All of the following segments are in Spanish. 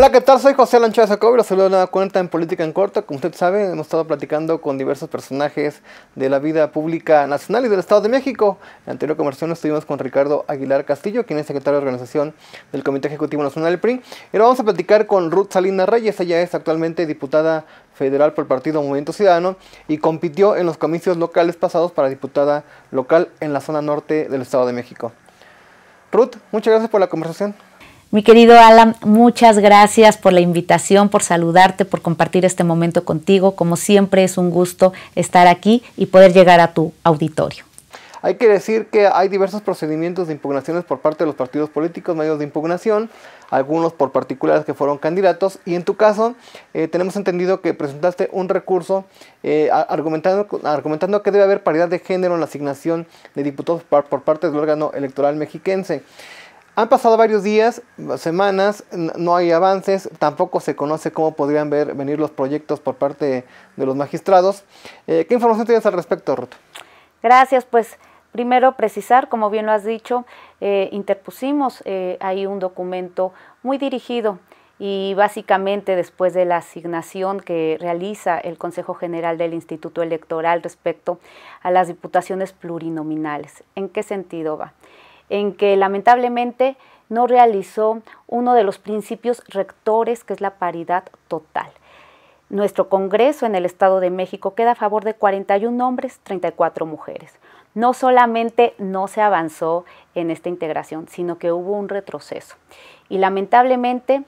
Hola, ¿qué tal? Soy José Lancho de Jacobo los saludo de nueva cuenta en Política en Corto. Como usted sabe, hemos estado platicando con diversos personajes de la vida pública nacional y del Estado de México. En la anterior conversación estuvimos con Ricardo Aguilar Castillo, quien es secretario de organización del Comité Ejecutivo Nacional del PRI. Y ahora vamos a platicar con Ruth Salinas Reyes. Ella es actualmente diputada federal por el partido Movimiento Ciudadano y compitió en los comicios locales pasados para diputada local en la zona norte del Estado de México. Ruth, muchas gracias por la conversación. Mi querido Alan, muchas gracias por la invitación, por saludarte, por compartir este momento contigo. Como siempre es un gusto estar aquí y poder llegar a tu auditorio. Hay que decir que hay diversos procedimientos de impugnaciones por parte de los partidos políticos, medios de impugnación, algunos por particulares que fueron candidatos. Y en tu caso, eh, tenemos entendido que presentaste un recurso eh, argumentando, argumentando que debe haber paridad de género en la asignación de diputados por, por parte del órgano electoral mexiquense. Han pasado varios días, semanas, no hay avances, tampoco se conoce cómo podrían ver, venir los proyectos por parte de los magistrados. Eh, ¿Qué información tienes al respecto, Ruth? Gracias, pues primero precisar, como bien lo has dicho, eh, interpusimos eh, ahí un documento muy dirigido y básicamente después de la asignación que realiza el Consejo General del Instituto Electoral respecto a las diputaciones plurinominales. ¿En qué sentido va? en que lamentablemente no realizó uno de los principios rectores que es la paridad total. Nuestro Congreso en el Estado de México queda a favor de 41 hombres, 34 mujeres. No solamente no se avanzó en esta integración, sino que hubo un retroceso. Y lamentablemente,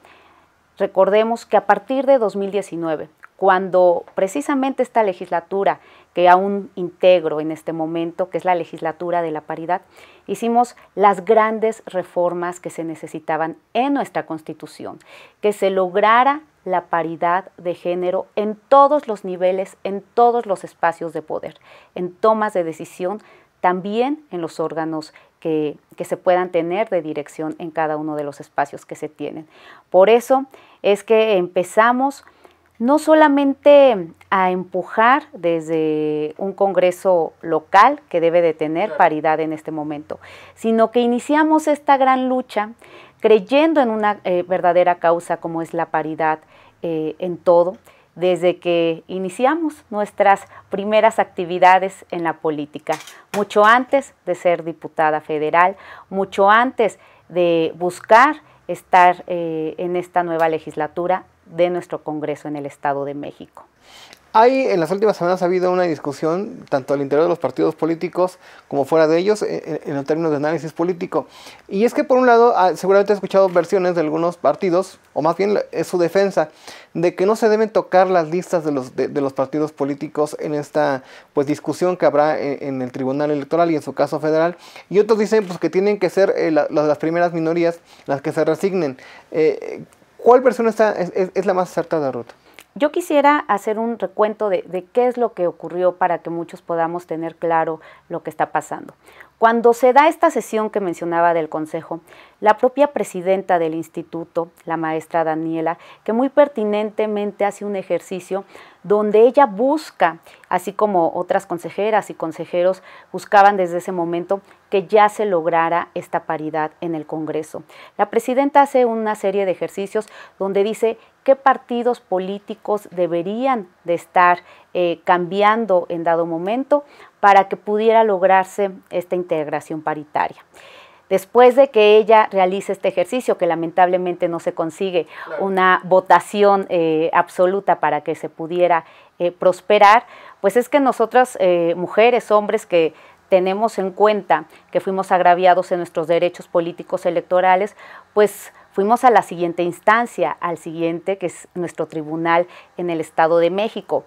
recordemos que a partir de 2019 cuando precisamente esta legislatura que aún integro en este momento, que es la legislatura de la paridad, hicimos las grandes reformas que se necesitaban en nuestra Constitución, que se lograra la paridad de género en todos los niveles, en todos los espacios de poder, en tomas de decisión, también en los órganos que, que, se puedan tener de dirección en cada uno de los espacios que se tienen. Por eso es que empezamos no solamente a empujar desde un Congreso local que debe de tener paridad en este momento, sino que iniciamos esta gran lucha creyendo en una eh, verdadera causa como es la paridad eh, en todo, desde que iniciamos nuestras primeras actividades en la política, mucho antes de ser diputada federal, mucho antes de buscar estar eh, en esta nueva legislatura, de nuestro Congreso en el Estado de México. Hay, en las últimas semanas ha habido una discusión, tanto al interior de los partidos políticos como fuera de ellos, en, términos de análisis político. Y es que, por un lado, ah, seguramente he escuchado versiones de algunos partidos, o más bien es su defensa, de que no se deben tocar las listas de los, partidos políticos en esta pues, discusión que habrá en, el Tribunal Electoral y en su caso federal. Y otros dicen pues, que tienen que ser eh, las primeras minorías las que se resignen. Eh, ¿Cuál persona está, es, la más acertada, Ruth? Yo quisiera hacer un recuento de, de, qué es lo que ocurrió para que muchos podamos tener claro lo que está pasando. Cuando se da esta sesión que mencionaba del Consejo, la propia presidenta del instituto, la maestra Daniela, que muy pertinentemente hace un ejercicio donde ella busca, así como otras consejeras y consejeros buscaban desde ese momento, que ya se lograra esta paridad en el Congreso. La presidenta hace una serie de ejercicios donde dice qué partidos políticos deberían de estar eh, cambiando en dado momento para que pudiera lograrse esta integración paritaria. Después de que ella realice este ejercicio, que lamentablemente no se consigue una votación eh, absoluta para que se pudiera eh, prosperar, pues es que nosotras, mujeres, hombres que tenemos en cuenta que fuimos agraviados en nuestros derechos políticos electorales, pues Fuimos a la siguiente instancia, al siguiente, que es nuestro tribunal en el Estado de México.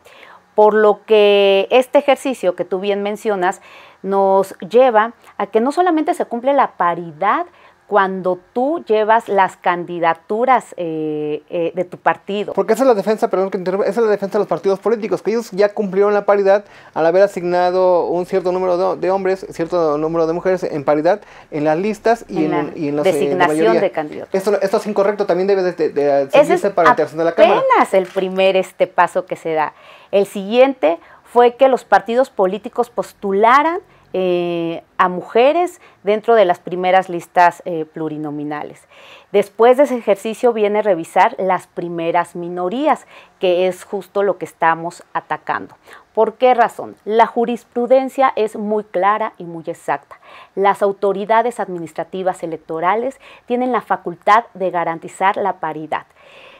Por lo que este ejercicio que tú bien mencionas nos lleva a que no solamente se cumple la paridad, cuando tú llevas las candidaturas eh, eh, de tu partido. Porque esa es la defensa, perdón que interrumpa, esa es la defensa de los partidos políticos, que ellos ya cumplieron la paridad al haber asignado un cierto número de, hombres, cierto número de mujeres en paridad en las listas y en, los y eh, designación de candidatos. Esto, es incorrecto, también debe de, de, es para la de la Cámara. Apenas el primer este paso que se da. El siguiente fue que los partidos políticos postularan eh, a mujeres dentro de las primeras listas eh, plurinominales. Después de ese ejercicio viene revisar las primeras minorías, que es justo lo que estamos atacando. ¿Por qué razón? La jurisprudencia es muy clara y muy exacta. Las autoridades administrativas electorales tienen la facultad de garantizar la paridad.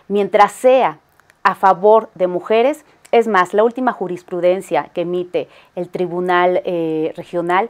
Mientras sea a favor de mujeres, es más, la última jurisprudencia que emite el Tribunal eh, Regional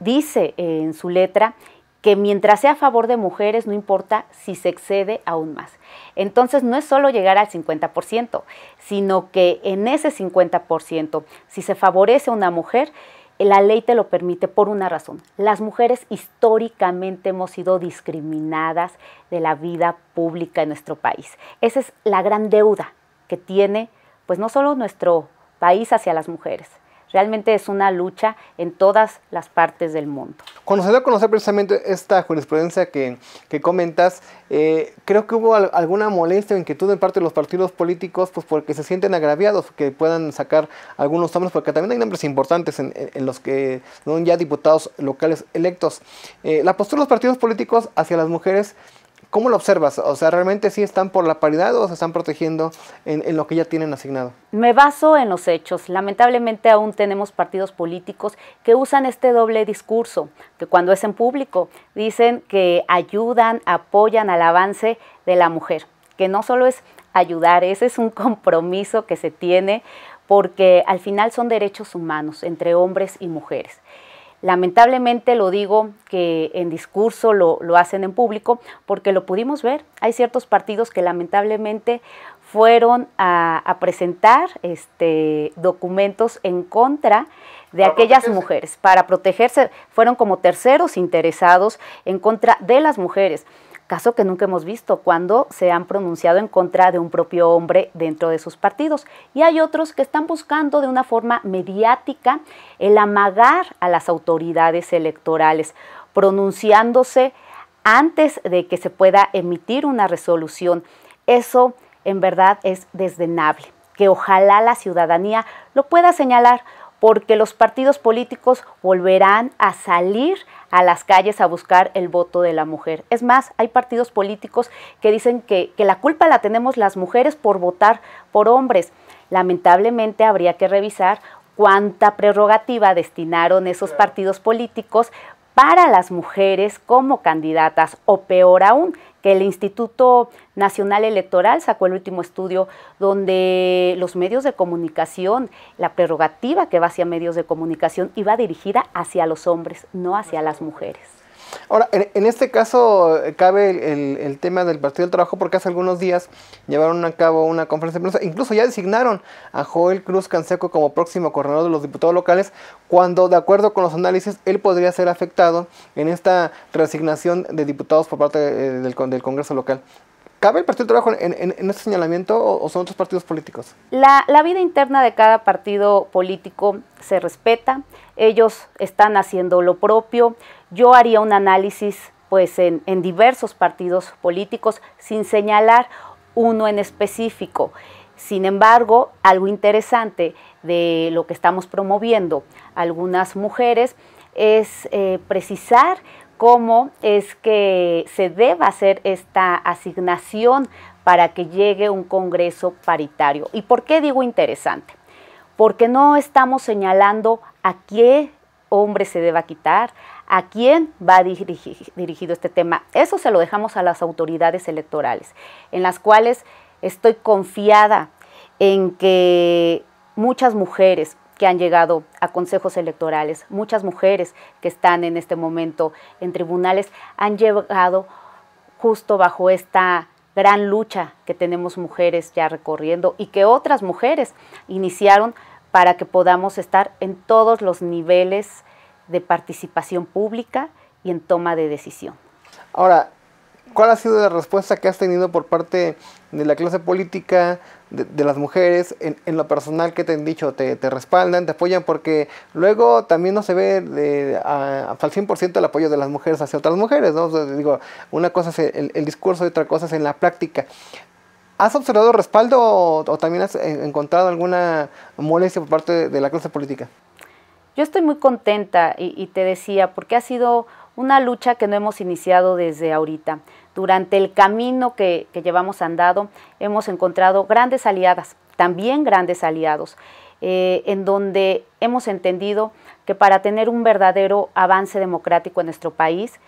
dice eh, en su letra que mientras sea a favor de mujeres, no importa si se excede aún más. Entonces, no es solo llegar al 50%, sino que en ese 50%, si se favorece a una mujer, la ley te lo permite por una razón. Las mujeres históricamente hemos sido discriminadas de la vida pública en nuestro país. Esa es la gran deuda que tiene pues no solo nuestro país hacia las mujeres, realmente es una lucha en todas las partes del mundo. Cuando se dio a conocer precisamente esta jurisprudencia que, comentas, eh, creo que hubo alguna molestia o inquietud en parte de los partidos políticos, pues porque se sienten agraviados, que puedan sacar algunos nombres, porque también hay nombres importantes en, los que son ya diputados locales electos. Eh, la postura de los partidos políticos hacia las mujeres ¿Cómo lo observas? O sea, ¿realmente sí están por la paridad o se están protegiendo en, lo que ya tienen asignado? Me baso en los hechos. Lamentablemente aún tenemos partidos políticos que usan este doble discurso, que cuando es en público dicen que ayudan, apoyan al avance de la mujer, que no solo es ayudar, ese es un compromiso que se tiene porque al final son derechos humanos entre hombres y mujeres. Lamentablemente lo digo que en discurso lo, hacen en público porque lo pudimos ver. Hay ciertos partidos que lamentablemente fueron a, presentar este, documentos en contra de aquellas mujeres. Para protegerse, fueron como terceros interesados en contra de las mujeres caso que nunca hemos visto cuando se han pronunciado en contra de un propio hombre dentro de sus partidos. Y hay otros que están buscando de una forma mediática el amagar a las autoridades electorales, pronunciándose antes de que se pueda emitir una resolución. Eso en verdad es desdenable, que ojalá la ciudadanía lo pueda señalar porque los partidos políticos volverán a salir a las calles a buscar el voto de la mujer. Es más, hay partidos políticos que dicen que, la culpa la tenemos las mujeres por votar por hombres. Lamentablemente habría que revisar cuánta prerrogativa destinaron esos partidos políticos para las mujeres como candidatas o peor aún, que el Instituto Nacional Electoral sacó el último estudio donde los medios de comunicación, la prerrogativa que va hacia medios de comunicación iba dirigida hacia los hombres, no hacia las mujeres. Ahora, en, este caso cabe el, tema del Partido del Trabajo porque hace algunos días llevaron a cabo una conferencia de prensa. Incluso ya designaron a Joel Cruz Canseco como próximo coronel de los diputados locales cuando, de acuerdo con los análisis, él podría ser afectado en esta resignación de diputados por parte eh, del, Congreso local. ¿Cabe el Partido del Trabajo en, este señalamiento o, son otros partidos políticos? la vida interna de cada partido político se respeta ellos están haciendo lo propio. Yo haría un análisis pues en, diversos partidos políticos sin señalar uno en específico. Sin embargo, algo interesante de lo que estamos promoviendo algunas mujeres es eh, precisar cómo es que se deba hacer esta asignación para que llegue un Congreso paritario. ¿Y por qué digo interesante? Porque no estamos señalando a qué hombre se deba quitar, a quién va dirigido este tema. Eso se lo dejamos a las autoridades electorales, en las cuales estoy confiada en que muchas mujeres que han llegado a consejos electorales, muchas mujeres que están en este momento en tribunales, han llegado justo bajo esta gran lucha que tenemos mujeres ya recorriendo y que otras mujeres iniciaron para que podamos estar en todos los niveles de participación pública y en toma de decisión. Ahora, ¿cuál ha sido la respuesta que has tenido por parte de la clase política, de, las mujeres, en, lo personal que te han dicho? Te, respaldan, te apoyan? Porque luego también no se ve de, hasta el 100% el apoyo de las mujeres hacia otras mujeres, ¿no? digo, una cosa es el, el discurso y otra cosa es en la práctica. ¿Has observado respaldo o, también has eh, encontrado alguna molestia por parte de, la clase política? Yo estoy muy contenta y, te decía, porque ha sido una lucha que no hemos iniciado desde ahorita. Durante el camino que, llevamos andado, hemos encontrado grandes aliadas, también grandes aliados, eh, en donde hemos entendido que para tener un verdadero avance democrático en nuestro país,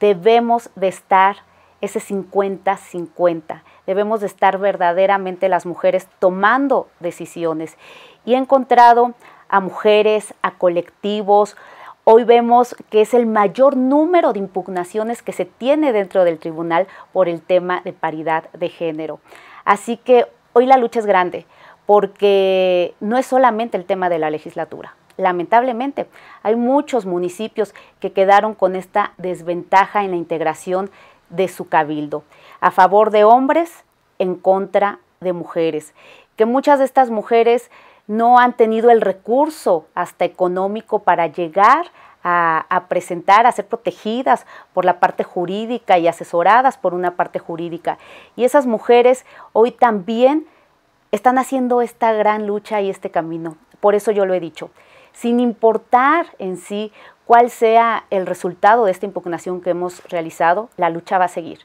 debemos de estar ese 50-50. Debemos de estar verdaderamente las mujeres tomando decisiones. Y he encontrado a mujeres, a colectivos. Hoy vemos que es el mayor número de impugnaciones que se tiene dentro del tribunal por el tema de paridad de género. Así que hoy la lucha es grande porque no es solamente el tema de la legislatura. Lamentablemente, hay muchos municipios que quedaron con esta desventaja en la integración de su cabildo, a favor de hombres, en contra de mujeres, que muchas de estas mujeres no han tenido el recurso hasta económico para llegar a, a, presentar, a ser protegidas por la parte jurídica y asesoradas por una parte jurídica. Y esas mujeres hoy también están haciendo esta gran lucha y este camino. Por eso yo lo he dicho, sin importar en sí cuál sea el resultado de esta impugnación que hemos realizado, la lucha va a seguir,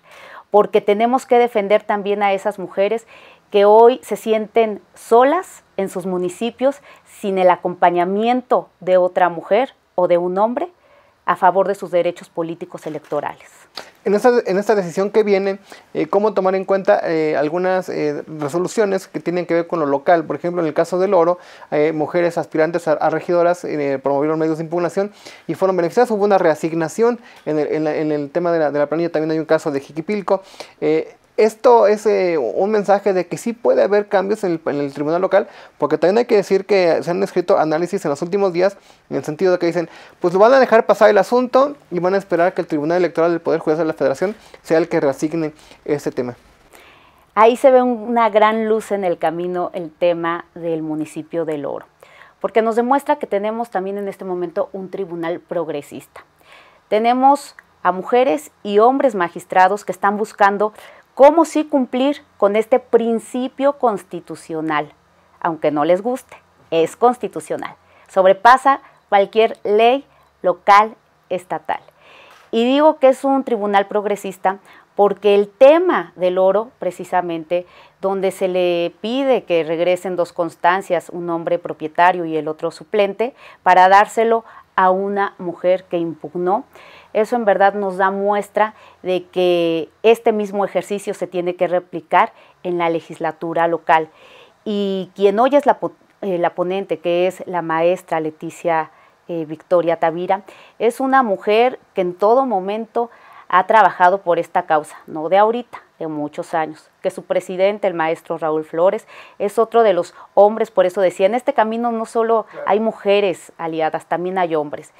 porque tenemos que defender también a esas mujeres que hoy se sienten solas en sus municipios sin el acompañamiento de otra mujer o de un hombre a favor de sus derechos políticos electorales. En esta, en esta decisión que viene, eh, cómo tomar en cuenta eh, algunas eh, resoluciones que tienen que ver con lo local. Por ejemplo, en el caso del oro, mujeres aspirantes a, regidoras promovieron medios de impugnación y fueron beneficiadas. Hubo una reasignación en el, el tema de la, de planilla. También hay un caso de Jiquipilco esto es eh, un mensaje de que sí puede haber cambios en el, tribunal local, porque también hay que decir que se han escrito análisis en los últimos días, en el sentido de que dicen, pues lo van a dejar pasar el asunto y van a esperar que el Tribunal Electoral del Poder Judicial de la Federación sea el que reasigne este tema. Ahí se ve una gran luz en el camino el tema del municipio del Oro, porque nos demuestra que tenemos también en este momento un tribunal progresista. Tenemos a mujeres y hombres magistrados que están buscando cómo sí cumplir con este principio constitucional, aunque no les guste, es constitucional. Sobrepasa cualquier ley local, estatal. Y digo que es un tribunal progresista porque el tema del oro, precisamente, donde se le pide que regresen dos constancias, un hombre propietario y el otro suplente, para dárselo a una mujer que impugnó, eso en verdad nos da muestra de que este mismo ejercicio se tiene que replicar en la legislatura local. Y quien hoy es la, eh, ponente, que es la maestra Leticia eh, Victoria Tavira, es una mujer que en todo momento ha trabajado por esta causa, no de ahorita, de muchos años, que su presidente, el maestro Raúl Flores, es otro de los hombres, por eso decía, en este camino no solo hay mujeres aliadas, también hay hombres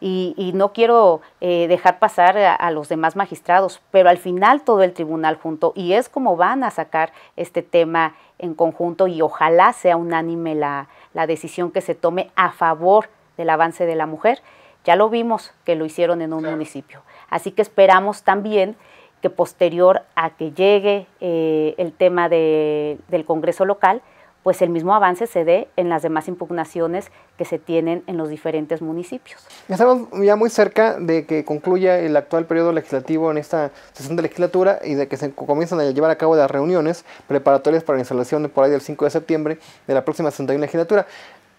y, no quiero eh, dejar pasar a, los demás magistrados, pero al final todo el tribunal junto y es como van a sacar este tema en conjunto y ojalá sea unánime la, decisión que se tome a favor del avance de la mujer. Ya lo vimos que lo hicieron en un municipio. Así que esperamos también que posterior a que llegue eh, el tema del Congreso local, pues el mismo avance se dé en las demás impugnaciones que se tienen en los diferentes municipios. Ya Estamos ya muy cerca de que concluya el actual periodo legislativo en esta sesión de legislatura y de que se comiencen a llevar a cabo las reuniones preparatorias para la instalación por ahí del 5 de septiembre de la próxima 61 legislatura.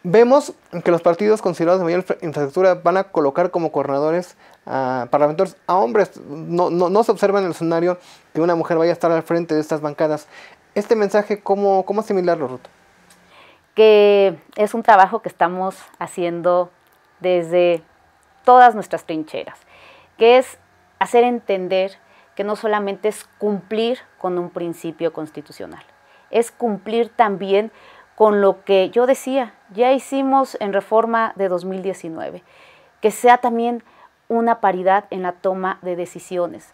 Vemos que los partidos considerados de mayor infraestructura van a colocar como coordinadores a parlamentarios a hombres. No, no, no se observa en el escenario que una mujer vaya a estar al frente de estas bancadas. Este mensaje, ¿cómo, cómo asimilarlo, Ruth? que es un trabajo que estamos haciendo desde todas nuestras trincheras, que es hacer entender que no solamente es cumplir con un principio constitucional, es cumplir también con lo que yo decía, ya hicimos en reforma de 2019, que sea también una paridad en la toma de decisiones.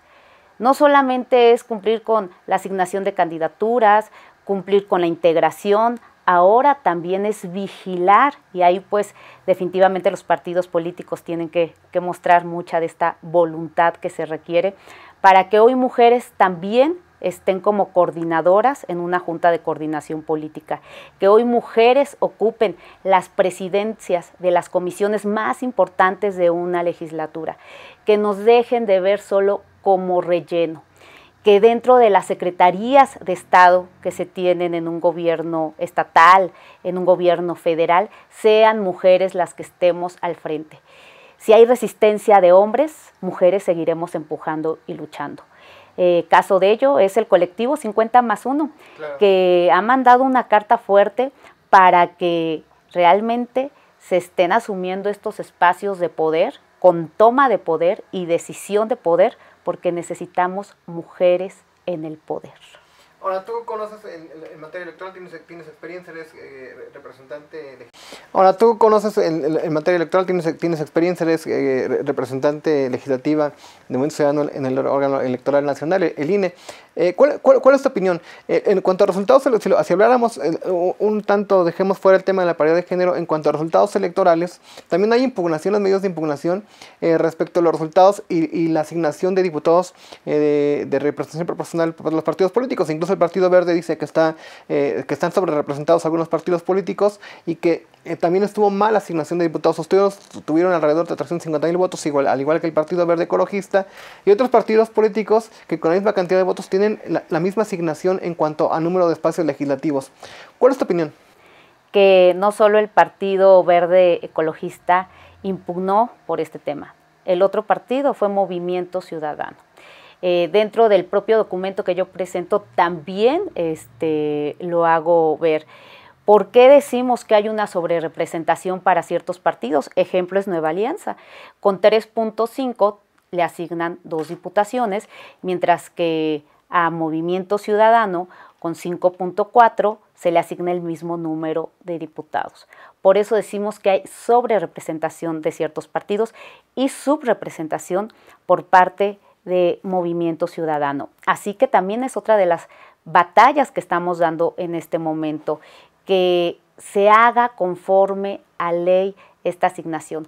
No solamente es cumplir con la asignación de candidaturas, cumplir con la integración, ahora también es vigilar y ahí pues definitivamente los partidos políticos tienen que, mostrar mucha de esta voluntad que se requiere para que hoy mujeres también estén como coordinadoras en una junta de coordinación política, que hoy mujeres ocupen las presidencias de las comisiones más importantes de una legislatura, que nos dejen de ver solo como relleno, que dentro de las secretarías de Estado que se tienen en un gobierno estatal, en un gobierno federal, sean mujeres las que estemos al frente. Si hay resistencia de hombres, mujeres seguiremos empujando y luchando. Eh, caso de ello es el colectivo 50 más 1, que ha mandado una carta fuerte para que realmente se estén asumiendo estos espacios de poder, con toma de poder y decisión de poder porque necesitamos mujeres en el poder. Ahora, tú conoces en, materia electoral, tienes, experiencia, eres representante Ahora, tú conoces en, materia electoral, tienes, tienes experiencia, eres representante legislativa de momento Ciudadano en el órgano electoral nacional, el INE. Eh, ¿cuál, cuál, es tu opinión? Eh, en cuanto a resultados, si, si habláramos eh, un tanto, dejemos fuera el tema de la paridad de género, en cuanto a resultados electorales, también hay impugnación los medios de impugnación respecto a los resultados y, la asignación de diputados de, de representación proporcional por los partidos políticos, incluso el Partido Verde dice que, está, eh, que están sobre representados algunos partidos políticos y que eh, también estuvo mala asignación de diputados. Ustedes tuvieron alrededor de 350 mil votos, al igual que el Partido Verde Ecologista y otros partidos políticos que con la misma cantidad de votos tienen la misma asignación en cuanto a número de espacios legislativos. ¿Cuál es tu opinión? Que no solo el Partido Verde Ecologista impugnó por este tema. El otro partido fue Movimiento Ciudadano. Eh, dentro del propio documento que yo presento también este, lo hago ver. ¿Por qué decimos que hay una sobrerepresentación para ciertos partidos? Ejemplo es Nueva Alianza. Con 3.5 le asignan dos diputaciones, mientras que a Movimiento Ciudadano con 5.4 se le asigna el mismo número de diputados. Por eso decimos que hay sobrerepresentación de ciertos partidos y subrepresentación por parte de de Movimiento Ciudadano. Así que también es otra de las batallas que estamos dando en este momento, que se haga conforme a ley esta asignación.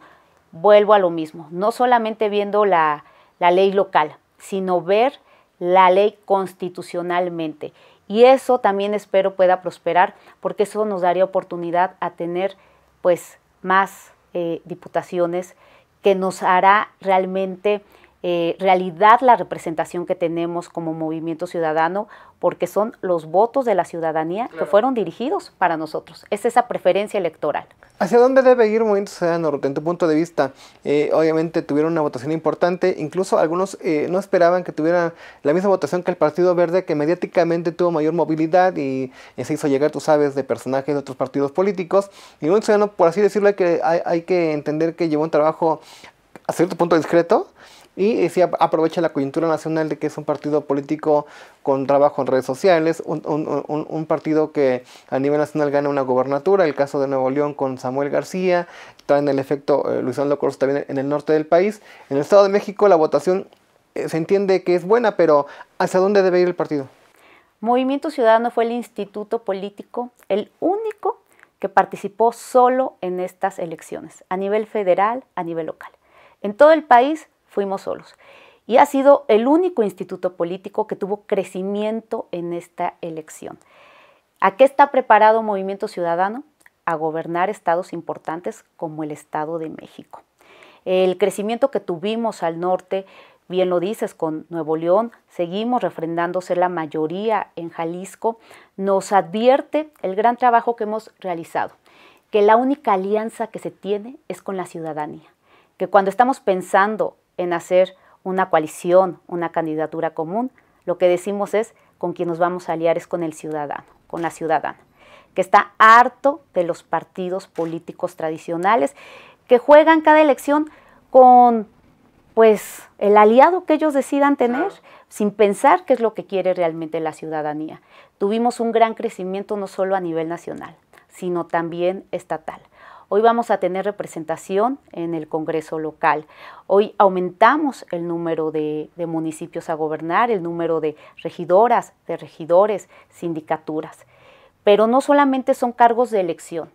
Vuelvo a lo mismo, no solamente viendo la, ley local, sino ver la ley constitucionalmente. Y eso también espero pueda prosperar, porque eso nos daría oportunidad a tener pues más eh, diputaciones que nos hará realmente eh, realidad la representación que tenemos como movimiento ciudadano, porque son los votos de la ciudadanía que fueron dirigidos para nosotros. Es esa preferencia electoral. ¿Hacia dónde debe ir Movimiento Ciudadano, en tu punto de vista? Eh, obviamente tuvieron una votación importante, incluso algunos eh, no esperaban que tuviera la misma votación que el Partido Verde, que mediáticamente tuvo mayor movilidad y se hizo llegar, tú sabes, de personajes de otros partidos políticos. Y Movimiento Ciudadano, por así decirlo, que, hay, hay que entender que llevó un trabajo a cierto punto discreto, y si aprovecha la coyuntura nacional de que es un partido político con trabajo en redes sociales, un, partido que a nivel nacional gana una gobernatura, el caso de Nuevo León con Samuel García, traen el efecto eh, Luis Aldo también en el norte del país. En el Estado de México la votación eh, se entiende que es buena, pero ¿hacia dónde debe ir el partido? Movimiento Ciudadano fue el instituto político, el único que participó solo en estas elecciones, a nivel federal, a nivel local. En todo el país fuimos solos. Y ha sido el único instituto político que tuvo crecimiento en esta elección. ¿A qué está preparado Movimiento Ciudadano? A gobernar estados importantes como el Estado de México. El crecimiento que tuvimos al norte, bien lo dices, con Nuevo León, seguimos refrendándose la mayoría en Jalisco, nos advierte el gran trabajo que hemos realizado, que la única alianza que se tiene es con la ciudadanía, que cuando estamos pensando en hacer una coalición, una candidatura común, lo que decimos es con quien nos vamos a aliar es con el ciudadano, con la ciudadana, que está harto de los partidos políticos tradicionales que juegan cada elección con pues el aliado que ellos decidan tener sin pensar qué es lo que quiere realmente la ciudadanía. Tuvimos un gran crecimiento no solo a nivel nacional, sino también estatal. Hoy vamos a tener representación en el Congreso local. Hoy aumentamos el número de, municipios a gobernar, el número de regidoras, de regidores, sindicaturas. Pero no solamente son cargos de elección,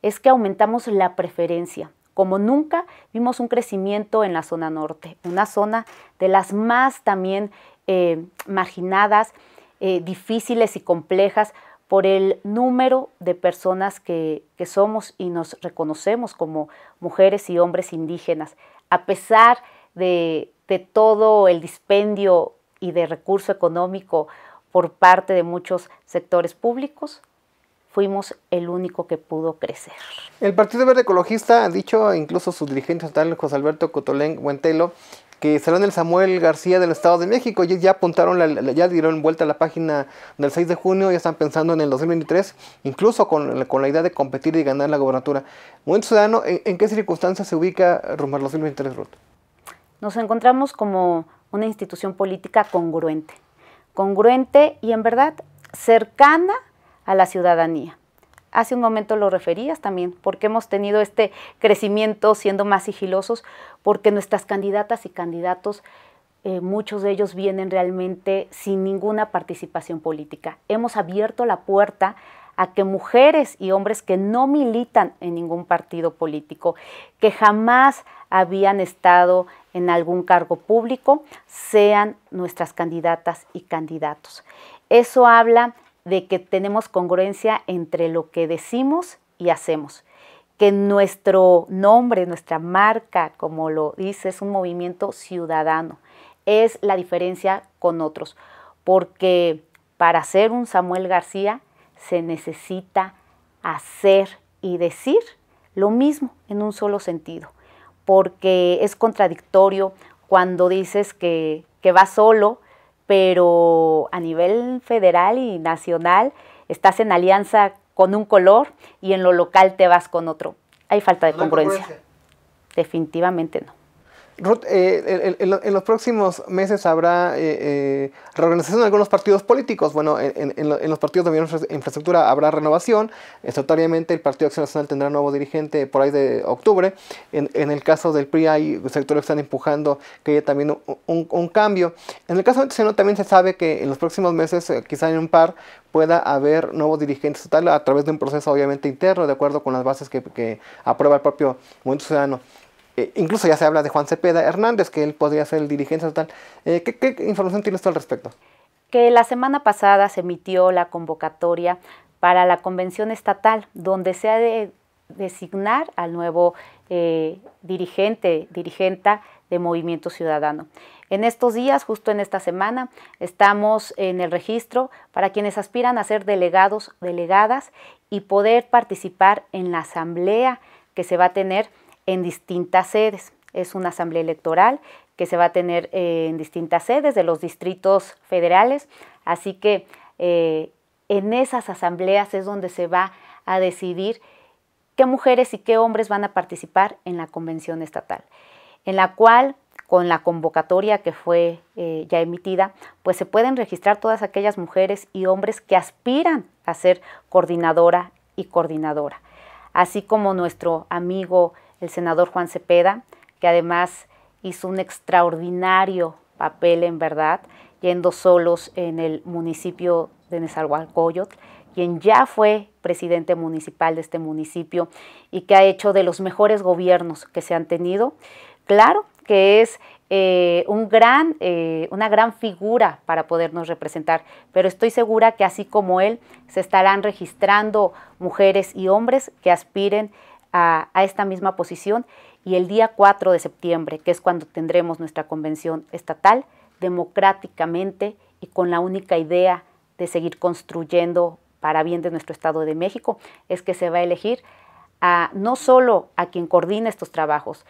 es que aumentamos la preferencia. Como nunca vimos un crecimiento en la zona norte, una zona de las más también eh, marginadas, eh, difíciles y complejas por el número de personas que, somos y nos reconocemos como mujeres y hombres indígenas, a pesar de, todo el dispendio y de recurso económico por parte de muchos sectores públicos, fuimos el único que pudo crecer. El Partido Verde Ecologista ha dicho, incluso su dirigente, José Alberto Cotolén Huentelo, que serán el Samuel García del Estado de México. Ya, ya apuntaron, ya dieron vuelta a la página del 6 de junio, ya están pensando en el 2023, incluso con, la idea de competir y ganar la gobernatura. Movimiento Ciudadano, ¿en, qué circunstancias se ubica Rumar 2023, Ruth? Nos encontramos como una institución política congruente, congruente y en verdad cercana a la ciudadanía. Hace un momento lo referías también, porque hemos tenido este crecimiento siendo más sigilosos, porque nuestras candidatas y candidatos, eh, muchos de ellos vienen realmente sin ninguna participación política. Hemos abierto la puerta a que mujeres y hombres que no militan en ningún partido político, que jamás habían estado en algún cargo público, sean nuestras candidatas y candidatos. Eso habla de que tenemos congruencia entre lo que decimos y hacemos. Que nuestro nombre, nuestra marca, como lo dice, es un movimiento ciudadano. Es la diferencia con otros. Porque para ser un Samuel García se necesita hacer y decir lo mismo en un solo sentido. Porque es contradictorio cuando dices que, que vas solo pero a nivel federal y nacional estás en alianza con un color y en lo local te vas con otro. Hay falta de congruencia. Definitivamente no. Ruth, eh, en, los próximos meses habrá eh, eh, reorganización de algunos partidos políticos. Bueno, en, los partidos de infraestructura habrá renovación. Estatutariamente el Partido Acción Nacional tendrá nuevo dirigente por ahí de octubre. En, el caso del PRI hay sectores que están empujando que haya también un, cambio. En el caso de Ciudadano también se sabe que en los próximos meses, quizá en un par, pueda haber nuevos dirigentes a través de un proceso obviamente interno, de acuerdo con las bases que aprueba el propio Movimiento Ciudadano. Eh, incluso ya se habla de Juan Cepeda Hernández, que él podría ser el dirigente total. Eh, ¿qué, información tiene usted al respecto? Que la semana pasada se emitió la convocatoria para la convención estatal, donde se ha de designar al nuevo eh, dirigente, dirigenta de Movimiento Ciudadano. En estos días, justo en esta semana, estamos en el registro para quienes aspiran a ser delegados, delegadas y poder participar en la asamblea que se va a tener en distintas sedes. Es una asamblea electoral que se va a tener eh, en distintas sedes de los distritos federales, así que eh, en esas asambleas es donde se va a decidir qué mujeres y qué hombres van a participar en la convención estatal, en la cual con la convocatoria que fue eh, ya emitida, pues se pueden registrar todas aquellas mujeres y hombres que aspiran a ser coordinadora y coordinadora, así como nuestro amigo el senador Juan Cepeda, que además hizo un extraordinario papel en verdad, yendo solos en el municipio de Nezahualcóyotl, quien ya fue presidente municipal de este municipio y que ha hecho de los mejores gobiernos que se han tenido. Claro que es eh, un gran, eh, una gran figura para podernos representar, pero estoy segura que así como él se estarán registrando mujeres y hombres que aspiren a, esta misma posición y el día 4 de septiembre, que es cuando tendremos nuestra convención estatal, democráticamente y con la única idea de seguir construyendo para bien de nuestro Estado de México, es que se va a elegir no solo a quien coordina estos trabajos,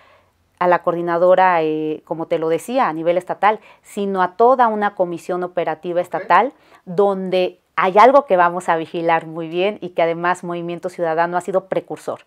a la coordinadora, eh, como te lo decía, a nivel estatal, sino a toda una comisión operativa estatal donde hay algo que vamos a vigilar muy bien y que además Movimiento Ciudadano ha sido precursor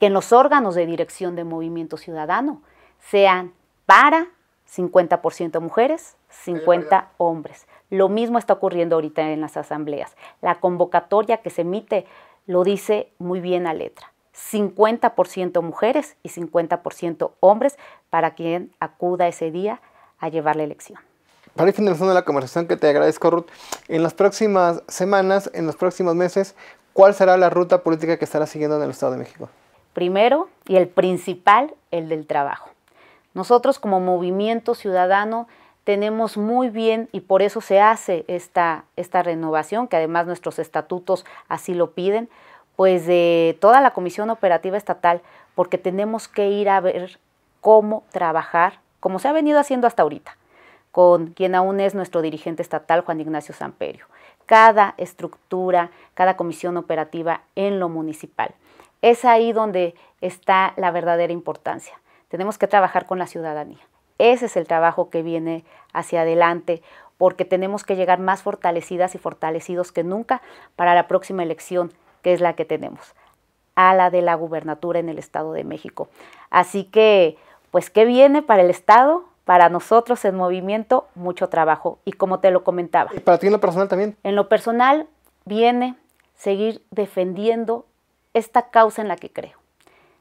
que en los órganos de dirección de Movimiento Ciudadano sean para 50% mujeres, 50 hombres. Lo mismo está ocurriendo ahorita en las asambleas. La convocatoria que se emite lo dice muy bien a letra. 50% mujeres y 50% hombres para quien acuda ese día a llevar la elección. Para ir finalizando la conversación que te agradezco, Ruth, en las próximas semanas, en los próximos meses, ¿cuál será la ruta política que estará siguiendo en el Estado de México? primero y el principal, el del trabajo. Nosotros como movimiento ciudadano tenemos muy bien y por eso se hace esta, esta renovación, que además nuestros estatutos así lo piden, pues de toda la Comisión Operativa Estatal, porque tenemos que ir a ver cómo trabajar, como se ha venido haciendo hasta ahorita, con quien aún es nuestro dirigente estatal, Juan Ignacio Samperio. Cada estructura, cada comisión operativa en lo municipal. Es ahí donde está la verdadera importancia. Tenemos que trabajar con la ciudadanía. Ese es el trabajo que viene hacia adelante, porque tenemos que llegar más fortalecidas y fortalecidos que nunca para la próxima elección, que es la que tenemos, a la de la gubernatura en el Estado de México. Así que, pues, ¿qué viene para el Estado? para nosotros en movimiento mucho trabajo y como te lo comentaba. ¿Y para ti en lo personal también? En lo personal viene seguir defendiendo esta causa en la que creo,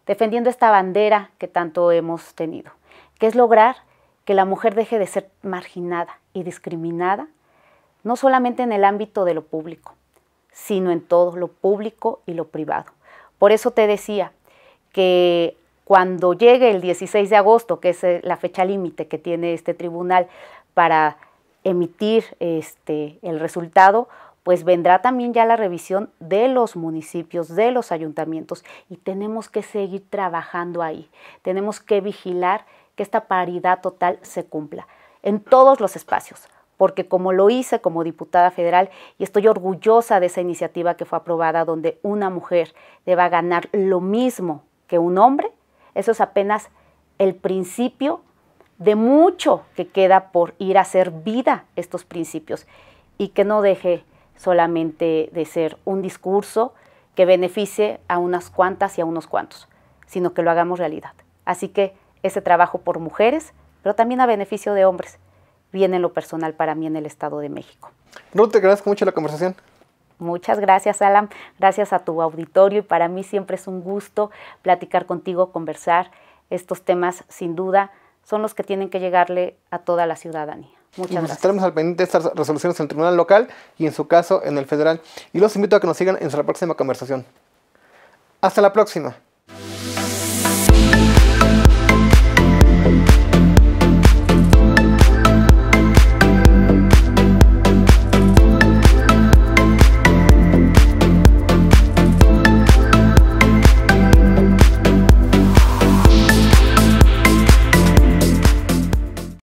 defendiendo esta bandera que tanto hemos tenido, que es lograr que la mujer deje de ser marginada y discriminada, no solamente en el ámbito de lo público, sino en todo lo público y lo privado. Por eso te decía que cuando llegue el 16 de agosto, que es eh, la fecha límite que tiene este tribunal para emitir este, el resultado, pues vendrá también ya la revisión de los municipios, de los ayuntamientos y tenemos que seguir trabajando ahí. Tenemos que vigilar que esta paridad total se cumpla en todos los espacios, porque como lo hice como diputada federal y estoy orgullosa de esa iniciativa que fue aprobada donde una mujer deba ganar lo mismo que un hombre, eso es apenas el principio de mucho que queda por ir a hacer vida estos principios y que no deje solamente de ser un discurso que beneficie a unas cuantas y a unos cuantos, sino que lo hagamos realidad. Así que ese trabajo por mujeres, pero también a beneficio de hombres, viene en lo personal para mí en el Estado de México. Ruth, te agradezco mucho la conversación. Muchas gracias, Alan. Gracias a tu auditorio y para mí siempre es un gusto platicar contigo, conversar. Estos temas, sin duda, son los que tienen que llegarle a toda la ciudadanía. Muchas gracias. estaremos al pendiente de estas resoluciones en el tribunal local y en su caso en el federal. Y los invito a que nos sigan en nuestra próxima conversación. Hasta la próxima.